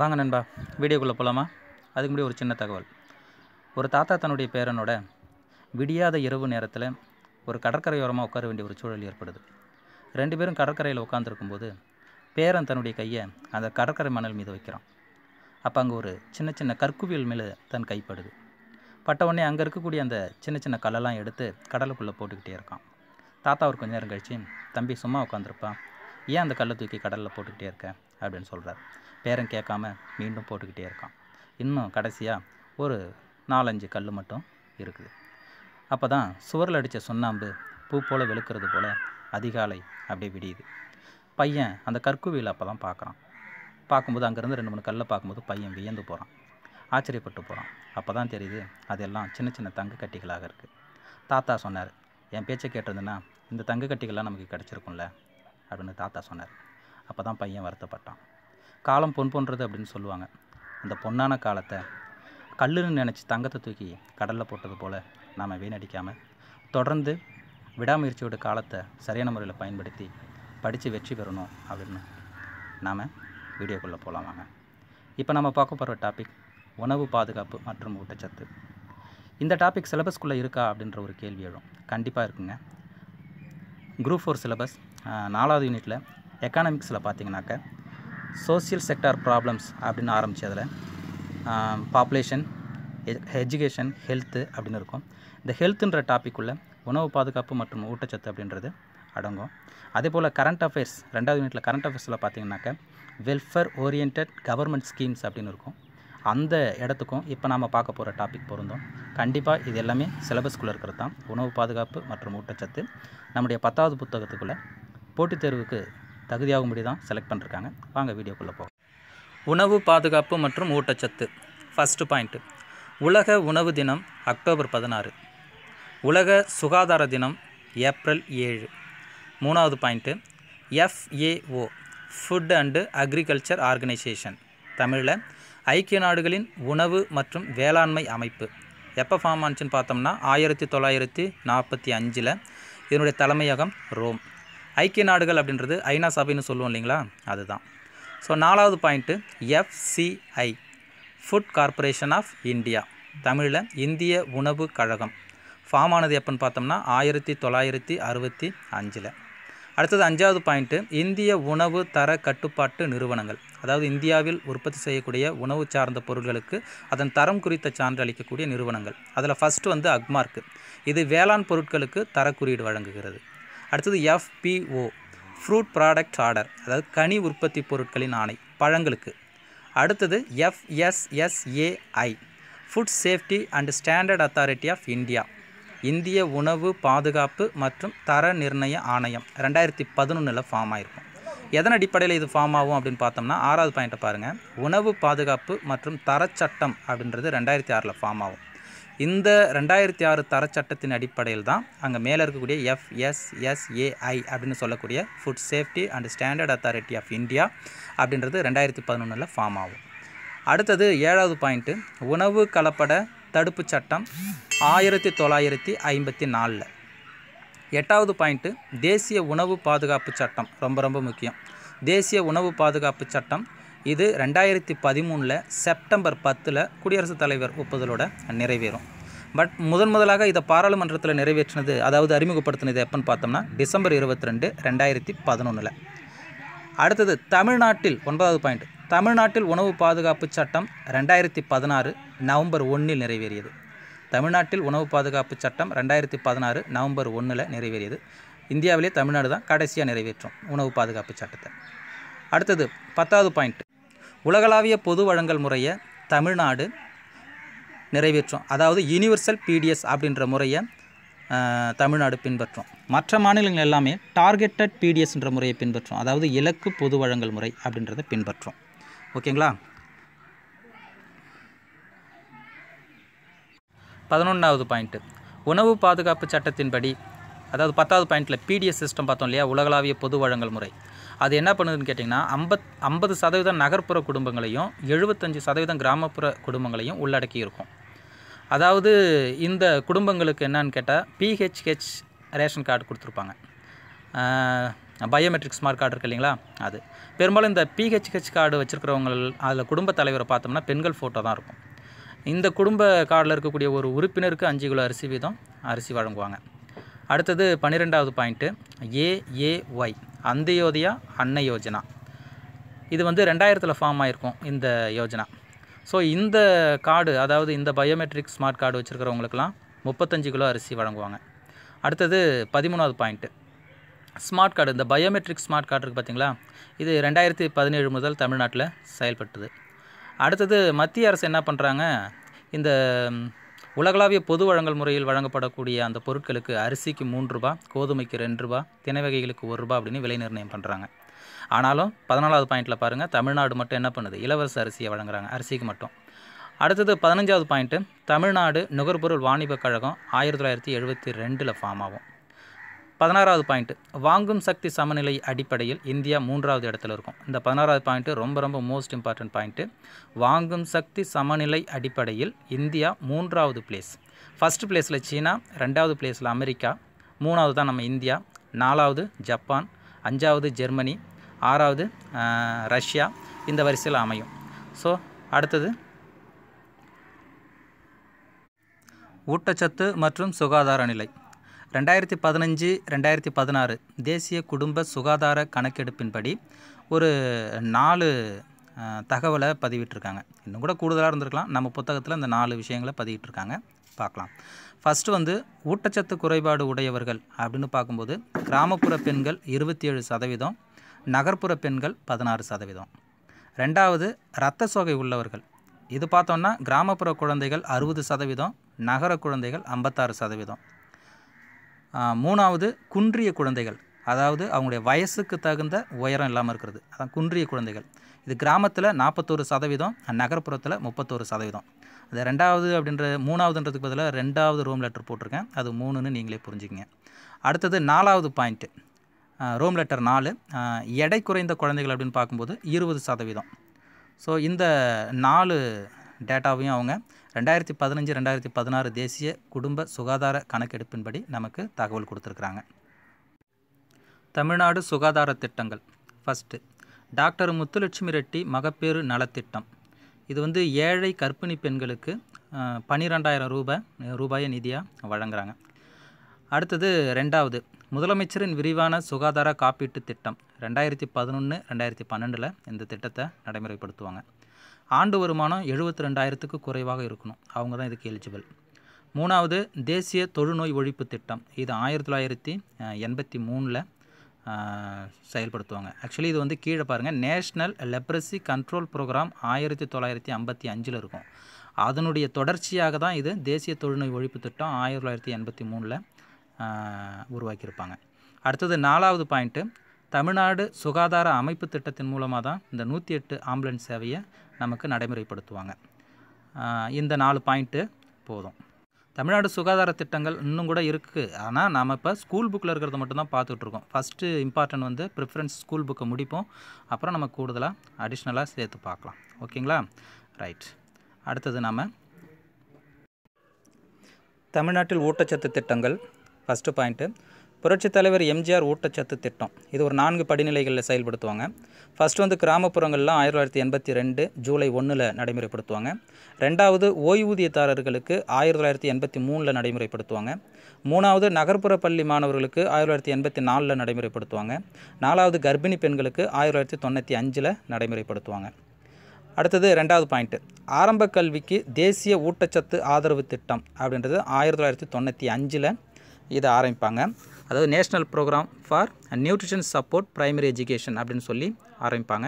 வாங்க நண்பா வீடியோக்குள்ளே போகலாமா அதுக்கு முன்னாடி ஒரு சின்ன தகவல் ஒரு தாத்தா தன்னுடைய பேரனோட விடியாத இரவு நேரத்தில் ஒரு கடற்கரையோரமாக உட்கார வேண்டிய ஒரு சூழல் ஏற்படுது ரெண்டு பேரும் கடற்கரையில் உட்காந்துருக்கும் போது பேரன் தன்னுடைய கையை அந்த கடற்கரை மணல் மீது வைக்கிறான் அப்போ அங்கே ஒரு சின்ன சின்ன கற்குவியல் மேலே தன் கைப்படுது பட்ட உடனே அங்கே இருக்கக்கூடிய அந்த சின்ன சின்ன கல்லெல்லாம் எடுத்து கடலுக்குள்ளே போட்டுக்கிட்டே இருக்கான் தாத்தா ஒரு கொஞ்ச நேரம் கழித்து தம்பி சும்மா உட்காந்துருப்பான் ஏன் அந்த கல்லை தூக்கி கடலில் போட்டுக்கிட்டே இருக்க அப்படின்னு சொல்கிறார் பேரம் கேட்காம மீண்டும் போட்டுக்கிட்டே இருக்கான் இன்னும் கடைசியாக ஒரு நாலஞ்சு கல் மட்டும் இருக்குது அப்போ தான் சுவரில் அடித்த சுண்ணாம்பு பூ போல் வெளுக்கிறது போல் அதிகாலை அப்படியே விடியுது பையன் அந்த கற்குவியில் அப்போ தான் பார்க்குறான் பார்க்கும்போது அங்கேருந்து ரெண்டு மூணு கல்லை பார்க்கும்போது பையன் வியந்து போகிறான் ஆச்சரியப்பட்டு போகிறான் அப்போ தான் தெரியுது அதெல்லாம் சின்ன சின்ன தங்க கட்டிகளாக இருக்குது தாத்தா சொன்னார் என் பேச்சை கேட்டிருந்தேன்னா இந்த தங்க கட்டிகள்லாம் நமக்கு கிடச்சிருக்கும்ல அப்படின்னு தாத்தா சொன்னார் அப்போ தான் பையன் வருத்தப்பட்டான் காலம் பொன் போன்றது அப்படின்னு சொல்லுவாங்க அந்த பொன்னான காலத்தை கல்லுன்னு நினச்சி தங்கத்தை தூக்கி கடலில் போட்டது போல் நாம் வீணடிக்காமல் தொடர்ந்து விடாமுயற்சியோட காலத்தை சரியான முறையில் பயன்படுத்தி படித்து வெற்றி பெறணும் அப்படின்னு நாம் வீடியோக்குள்ளே போகலாம் வாங்க இப்போ நம்ம பார்க்க போகிற டாபிக் உணவு பாதுகாப்பு மற்றும் ஊட்டச்சத்து இந்த டாபிக் சிலபஸ்க்குள்ளே இருக்கா அப்படின்ற ஒரு கேள்வி எழும் கண்டிப்பாக இருக்குங்க குரூப் ஃபோர் சிலபஸ் நாலாவது யூனிட்டில் எக்கானமிக்ஸில் பார்த்தீங்கன்னாக்க சோசியல் செக்டார் ப்ராப்ளம்ஸ் அப்படின்னு ஆரம்பித்ததில் அதில் பாப்புலேஷன் எஜுகேஷன் ஹெல்த்து அப்படின்னு இருக்கும் இந்த ஹெல்த்துன்ற டாப்பிக்குள்ளே உணவு பாதுகாப்பு மற்றும் ஊட்டச்சத்து அப்படின்றது அடங்கும் அதே போல் கரண்ட் அஃபேர்ஸ் ரெண்டாவது யூனிட்டில் கரண்ட் அஃபேர்ஸில் பார்த்தீங்கன்னாக்கா வெல்ஃபேர் ஓரியன்ட் கவர்மெண்ட் ஸ்கீம்ஸ் அப்படின்னு இருக்கும் அந்த இடத்துக்கும் இப்போ நாம் பார்க்க போகிற டாபிக் பொருந்தும் கண்டிப்பாக இது எல்லாமே சிலபஸ்க்குள்ளே இருக்கிறது தான் உணவு பாதுகாப்பு மற்றும் ஊட்டச்சத்து நம்முடைய பத்தாவது புத்தகத்துக்குள்ளே போட்டித் தேர்வுக்கு தகுதியாகும்படி தான் செலக்ட் பண்ணிருக்காங்க வாங்க வீடியோக்குள்ளே போகும் உணவு பாதுகாப்பு மற்றும் ஊட்டச்சத்து ஃபஸ்ட்டு பாயிண்ட்டு உலக உணவு தினம் அக்டோபர் பதினாறு உலக சுகாதார தினம் ஏப்ரல் ஏழு மூணாவது point FAO food and agriculture organisation தமிழில் ஐக்கிய நாடுகளின் உணவு மற்றும் வேளாண்மை அமைப்பு எப்போ ஃபார்ம் ஆனிச்சுன்னு பார்த்தோம்னா ஆயிரத்தி தொள்ளாயிரத்தி நாற்பத்தி அஞ்சில் இதனுடைய தலைமையகம் ரோம் ஐக்கிய நாடுகள் அப்படின்றது ஐநா சபைன்னு சொல்லுவோம் இல்லைங்களா அதுதான் ஸோ நாலாவது point FCI food corporation of India தமிழில் இந்திய உணவு கழகம் ஃபார்ம் ஆனது எப்போன்னு பார்த்தோம்னா ஆயிரத்தி தொள்ளாயிரத்தி அறுபத்தி அஞ்சில் அடுத்தது அஞ்சாவது பாயிண்ட்டு இந்திய உணவு தர கட்டுப்பாட்டு நிறுவனங்கள் அதாவது இந்தியாவில் உற்பத்தி செய்யக்கூடிய உணவு சார்ந்த பொருட்களுக்கு அதன் தரம் குறித்த சான்று அளிக்கக்கூடிய நிறுவனங்கள் அதில் ஃபஸ்ட்டு வந்து அக்மார்க்கு இது வேளாண் பொருட்களுக்கு தரக்குறியீடு வழங்குகிறது அடுத்தது எஃப்பிஓ ஃப்ரூட் ப்ராடக்ட் ஆர்டர் அதாவது கனி உற்பத்தி பொருட்களின் ஆணை பழங்களுக்கு அடுத்தது FSSAI food safety and standard authority of India இந்திய உணவு பாதுகாப்பு மற்றும் தர நிர்ணய ஆணையம் ரெண்டாயிரத்தி பதினொன்றில் ஃபார்ம் ஆயிருக்கும் எதன் அடிப்படையில் இது ஃபார்ம் ஆகும் அப்படின்னு பார்த்தோம்னா ஆறாவது பாயிண்ட்டை பாருங்கள் உணவு பாதுகாப்பு மற்றும் தரச்சட்டம் அப்படின்றது ரெண்டாயிரத்தி ஆறில் ஃபார்ம் ஆகும் இந்த ரெண்டாயிரத்தி ஆறு தரச்சட்டத்தின் சட்டத்தின் அடிப்படையில் தான் அங்கே மேலே இருக்கக்கூடிய எஃப்எஸ்எஸ்ஏஐ அப்படின்னு சொல்லக்கூடிய food safety and standard authority of India அப்படின்றது ரெண்டாயிரத்தி பதினொன்றில் ஃபார்ம் ஆகும் அடுத்தது ஏழாவது பாயிண்ட்டு உணவு கலப்பட தடுப்பு சட்டம் ஆயிரத்தி தொள்ளாயிரத்தி ஐம்பத்தி நாலில் எட்டாவது பாயிண்ட்டு தேசிய உணவு பாதுகாப்பு சட்டம் ரொம்ப ரொம்ப முக்கியம் தேசிய உணவு பாதுகாப்பு சட்டம் இது ரெண்டாயிரத்தி பதிமூணில் செப்டம்பர் பத்தில் குடியரசுத் தலைவர் ஒப்புதலோட நிறைவேறும் பட் முதன் முதலாக இதை பாராளுமன்றத்தில் நிறைவேற்றினது அதாவது அறிமுகப்படுத்தினது எப்போன்னு பார்த்தோம்னா டிசம்பர் இருபத்தி ரெண்டு ரெண்டாயிரத்தி பதினொன்றில் அடுத்தது தமிழ்நாட்டில் ஒன்பதாவது பாயிண்ட் தமிழ்நாட்டில் உணவு பாதுகாப்பு சட்டம் ரெண்டாயிரத்தி பதினாறு நவம்பர் ஒன்றில் நிறைவேறியது தமிழ்நாட்டில் உணவு பாதுகாப்பு சட்டம் ரெண்டாயிரத்தி பதினாறு நவம்பர் ஒன்றில் நிறைவேறியது இந்தியாவிலே தமிழ்நாடு தான் கடைசியாக நிறைவேற்றும் உணவு பாதுகாப்பு சட்டத்தை அடுத்தது பத்தாவது பாயிண்ட் உலகளாவிய பொது வழங்கல் முறையை தமிழ்நாடு நிறைவேற்றும் அதாவது யூனிவர்சல் பிடிஎஸ் அப்படின்ற முறையை தமிழ்நாடு பின்பற்றும் மற்ற மாநிலங்கள் எல்லாமே டார்கெட்டட் பிடிஎஸ்ன்ற முறையை பின்பற்றும் அதாவது இலக்கு பொது வழங்கல் முறை அப்படின்றத பின்பற்றும் ஓகேங்களா பதினொன்றாவது பாயிண்ட்டு உணவு பாதுகாப்பு சட்டத்தின்படி அதாவது பத்தாவது பாயிண்ட்டில் பிடிஎஸ் சிஸ்டம் பார்த்தோம் இல்லையா உலகளாவிய பொது வழங்கல் முறை அது என்ன பண்ணுதுன்னு கேட்டிங்கன்னா ஐம்பத் ஐம்பது சதவீதம் நகர்ப்புற குடும்பங்களையும் எழுபத்தஞ்சு சதவீதம் கிராமப்புற குடும்பங்களையும் உள்ளடக்கி இருக்கும் அதாவது இந்த குடும்பங்களுக்கு என்னன்னு கேட்டால் பிஹெச்ஹெச் ரேஷன் கார்டு கொடுத்துருப்பாங்க பயோமெட்ரிக் ஸ்மார்ட் கார்டு இருக்குது இல்லைங்களா அது பெரும்பாலும் இந்த பிஹெச்ஹெச் கார்டு வச்சுருக்கிறவங்க அதில் குடும்ப தலைவரை பார்த்தோம்னா பெண்கள் ஃபோட்டோ தான் இருக்கும் இந்த குடும்ப கார்டில் இருக்கக்கூடிய ஒரு உறுப்பினருக்கு அஞ்சு கிலோ அரிசி வீதம் அரிசி வழங்குவாங்க அடுத்தது பன்னிரெண்டாவது பாயிண்ட்டு ஏஏஒய் அந்தயோதயா அன்ன யோஜனா இது வந்து ரெண்டாயிரத்தில் ஃபார்ம் ஆகிருக்கும் இந்த யோஜனா ஸோ இந்த கார்டு அதாவது இந்த பயோமெட்ரிக் ஸ்மார்ட் கார்டு வச்சுருக்கிறவங்களுக்குலாம் முப்பத்தஞ்சு கிலோ அரிசி வழங்குவாங்க அடுத்தது பதிமூணாவது பாயிண்ட்டு ஸ்மார்ட் கார்டு இந்த பயோமெட்ரிக் ஸ்மார்ட் கார்டு இருக்குது பார்த்திங்களா இது ரெண்டாயிரத்தி பதினேழு முதல் தமிழ்நாட்டில் செயல்பட்டது அடுத்தது மத்திய அரசு என்ன பண்ணுறாங்க இந்த உலகளாவிய பொது வழங்கல் முறையில் வழங்கப்படக்கூடிய அந்த பொருட்களுக்கு அரிசிக்கு மூன்று ரூபா கோதுமைக்கு ரெண்டு ரூபா தினை வகைகளுக்கு ஒரு ரூபா அப்படின்னு விலை நிர்ணயம் பண்ணுறாங்க ஆனாலும் பதினாலாவது பாயிண்டில் பாருங்கள் தமிழ்நாடு மட்டும் என்ன பண்ணுது இலவச அரிசியை வழங்குறாங்க அரிசிக்கு மட்டும் அடுத்தது பதினஞ்சாவது பாயிண்ட்டு தமிழ்நாடு நுகர்பொருள் வாணிபக் கழகம் ஆயிரத்தி தொள்ளாயிரத்தி எழுபத்தி ரெண்டில் ஃபார்ம் ஆகும் பதினாறாவது பாயிண்ட்டு வாங்கும் சக்தி சமநிலை அடிப்படையில் இந்தியா மூன்றாவது இடத்துல இருக்கும் இந்த பதினாறாவது பாயிண்ட்டு ரொம்ப ரொம்ப மோஸ்ட் இம்பார்ட்டண்ட் பாயிண்ட்டு வாங்கும் சக்தி சமநிலை அடிப்படையில் இந்தியா மூன்றாவது பிளேஸ் ஃபஸ்ட் பிளேஸில் சீனா ரெண்டாவது பிளேஸில் அமெரிக்கா மூணாவது தான் நம்ம இந்தியா நாலாவது ஜப்பான் அஞ்சாவது ஜெர்மனி ஆறாவது ரஷ்யா இந்த வரிசையில் அமையும் ஸோ அடுத்தது ஊட்டச்சத்து மற்றும் சுகாதார நிலை ரெண்டாயிரத்தி பதினஞ்சு ரெண்டாயிரத்தி பதினாறு தேசிய குடும்ப சுகாதார கணக்கெடுப்பின்படி ஒரு நாலு தகவலை பதிவிட்டிருக்காங்க இன்னும் கூட கூடுதலாக இருந்திருக்கலாம் நம்ம புத்தகத்தில் அந்த நாலு விஷயங்களை பதிவிட்டிருக்காங்க பார்க்கலாம் ஃபஸ்ட்டு வந்து ஊட்டச்சத்து குறைபாடு உடையவர்கள் அப்படின்னு பார்க்கும்போது கிராமப்புற பெண்கள் இருபத்தி ஏழு சதவீதம் நகர்ப்புற பெண்கள் பதினாறு சதவீதம் ரெண்டாவது இரத்த சோகை உள்ளவர்கள் இது பார்த்தோன்னா கிராமப்புற குழந்தைகள் அறுபது சதவீதம் நகர குழந்தைகள் ஐம்பத்தாறு சதவீதம் மூணாவது குன்றிய குழந்தைகள் அதாவது அவங்களுடைய வயசுக்கு தகுந்த உயரம் இல்லாமல் இருக்கிறது அதான் குன்றிய குழந்தைகள் இது கிராமத்தில் நாற்பத்தோரு சதவீதம் நகர்ப்புறத்தில் முப்பத்தோரு சதவீதம் அது ரெண்டாவது அப்படின்ற மூணாவதுன்றதுக்கு பதிலாக ரெண்டாவது ரோம் லெட்டர் போட்டிருக்கேன் அது மூணுன்னு நீங்களே புரிஞ்சுக்கிங்க அடுத்தது நாலாவது பாயிண்ட்டு ரோம் லெட்டர் நாலு எடை குறைந்த குழந்தைகள் அப்படின்னு பார்க்கும்போது இருபது சதவீதம் ஸோ இந்த நாலு டேட்டாவையும் அவங்க ரெண்டாயிரத்தி பதினஞ்சு ரெண்டாயிரத்தி பதினாறு தேசிய குடும்ப சுகாதார கணக்கெடுப்பின்படி நமக்கு தகவல் கொடுத்துருக்குறாங்க தமிழ்நாடு சுகாதார திட்டங்கள் ஃபஸ்ட்டு டாக்டர் முத்துலட்சுமி ரெட்டி மகப்பேறு நலத்திட்டம் இது வந்து ஏழை கர்ப்பிணி பெண்களுக்கு பன்னிரெண்டாயிரம் ரூபாய் ரூபாயை நிதியாக வழங்குகிறாங்க அடுத்தது ரெண்டாவது முதலமைச்சரின் விரிவான சுகாதார காப்பீட்டு திட்டம் ரெண்டாயிரத்தி பதினொன்று ரெண்டாயிரத்தி பன்னெண்டில் இந்த திட்டத்தை நடைமுறைப்படுத்துவாங்க ஆண்டு வருமானம் எழுபத்தி ரெண்டாயிரத்துக்கு குறைவாக இருக்கணும் அவங்க தான் இதுக்கு எலிஜிபிள் மூணாவது தேசிய தொழுநோய் ஒழிப்பு திட்டம் இது ஆயிரத்தி தொள்ளாயிரத்தி எண்பத்தி மூணில் செயல்படுத்துவாங்க ஆக்சுவலி இது வந்து கீழே பாருங்கள் நேஷ்னல் லெப்ரஸி கண்ட்ரோல் ப்ரோக்ராம் ஆயிரத்தி தொள்ளாயிரத்தி ஐம்பத்தி அஞ்சில் இருக்கும் அதனுடைய தொடர்ச்சியாக தான் இது தேசிய தொழுநோய் ஒழிப்பு திட்டம் ஆயிரத்தி தொள்ளாயிரத்தி எண்பத்தி மூணில் உருவாக்கியிருப்பாங்க அடுத்தது நாலாவது பாயிண்ட்டு தமிழ்நாடு சுகாதார அமைப்பு திட்டத்தின் மூலமாக தான் இந்த நூற்றி எட்டு ஆம்புலன்ஸ் சேவையை நமக்கு நடைமுறைப்படுத்துவாங்க இந்த நாலு பாயிண்ட்டு போதும் தமிழ்நாடு சுகாதார திட்டங்கள் இன்னும் கூட இருக்குது ஆனால் நாம் இப்போ ஸ்கூல் புக்கில் இருக்கிறத மட்டும்தான் பார்த்துட்ருக்கோம் ஃபஸ்ட்டு இம்பார்ட்டன்ட் வந்து ப்ரிஃபரன்ஸ் ஸ்கூல் புக்கை முடிப்போம் அப்புறம் நம்ம கூடுதலாக அடிஷ்னலாக சேர்த்து பார்க்கலாம் ஓகேங்களா ரைட் அடுத்தது நாம் தமிழ்நாட்டில் ஊட்டச்சத்து திட்டங்கள் ஃபஸ்ட்டு பாயிண்ட்டு புரட்சித் தலைவர் எம்ஜிஆர் ஊட்டச்சத்து திட்டம் இது ஒரு நான்கு படிநிலைகளில் செயல்படுத்துவாங்க ஃபஸ்ட்டு வந்து கிராமப்புறங்கள்லாம் ஆயிரத்தி தொள்ளாயிரத்தி எண்பத்தி ரெண்டு ஜூலை ஒன்றில் நடைமுறைப்படுத்துவாங்க ரெண்டாவது ஓய்வூதியதாரர்களுக்கு ஆயிரத்தி தொள்ளாயிரத்தி எண்பத்தி மூணில் நடைமுறைப்படுத்துவாங்க மூணாவது நகர்ப்புற பள்ளி மாணவர்களுக்கு ஆயிரத்தி தொள்ளாயிரத்தி எண்பத்தி நாலில் நடைமுறைப்படுத்துவாங்க நாலாவது கர்ப்பிணி பெண்களுக்கு ஆயிரத்தி தொள்ளாயிரத்தி தொண்ணூற்றி அஞ்சில் நடைமுறைப்படுத்துவாங்க அடுத்தது ரெண்டாவது பாயிண்ட்டு ஆரம்ப கல்விக்கு தேசிய ஊட்டச்சத்து ஆதரவு திட்டம் அப்படின்றது ஆயிரத்தி தொள்ளாயிரத்தி தொண்ணூற்றி அஞ்சில் இதை ஆரம்பிப்பாங்க அதாவது national programme for nutrition support primary education அப்படின்னு சொல்லி ஆரம்பிப்பாங்க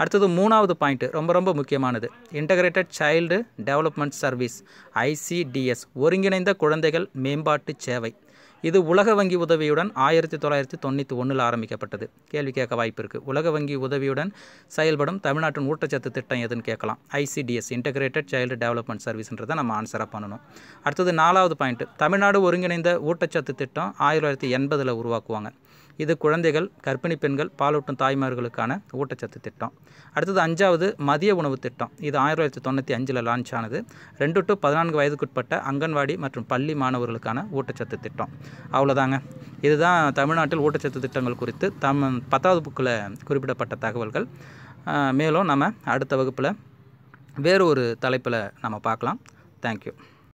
அடுத்தது மூணாவது பாயிண்ட்டு ரொம்ப ரொம்ப முக்கியமானது integrated child development service ICDS ஒருங்கிணைந்த குழந்தைகள் மேம்பாட்டு சேவை இது உலக வங்கி உதவியுடன் ஆயிரத்தி தொள்ளாயிரத்தி தொண்ணூற்றி ஒன்றில் ஆரம்பிக்கப்பட்டது கேள்வி கேட்க வாய்ப்பு இருக்குது உலக வங்கி உதவியுடன் செயல்படும் தமிழ்நாட்டின் ஊட்டச்சத்து திட்டம் எதுன்னு கேட்கலாம் ஐசிடிஎஸ் இன்டகிரேட்டட் சைல்டு டெவலப்மெண்ட் சர்வீஸ்ன்றதை நம்ம ஆன்சராக பண்ணணும் அடுத்தது நாலாவது பாயிண்ட்டு தமிழ்நாடு ஒருங்கிணைந்த ஊட்டச்சத்து திட்டம் ஆயிரத்தி தொள்ளாயிரத்தி எண்பதில் உருவாக்குவாங்க இது குழந்தைகள் கர்ப்பிணி பெண்கள் பாலூட்டும் தாய்மார்களுக்கான ஊட்டச்சத்து திட்டம் அடுத்தது அஞ்சாவது மதிய உணவு திட்டம் இது ஆயிரத்தி தொள்ளாயிரத்தி தொண்ணூற்றி அஞ்சில் லான்ச் ஆனது ரெண்டு டு பதினான்கு வயதுக்குட்பட்ட அங்கன்வாடி மற்றும் பள்ளி மாணவர்களுக்கான ஊட்டச்சத்து திட்டம் அவ்வளோதாங்க இதுதான் தமிழ்நாட்டில் ஊட்டச்சத்து திட்டங்கள் குறித்து தம் பத்தாவது புக்கில் குறிப்பிடப்பட்ட தகவல்கள் மேலும் நம்ம அடுத்த வகுப்பில் வேறு ஒரு தலைப்பில் நம்ம பார்க்கலாம் தேங்க்யூ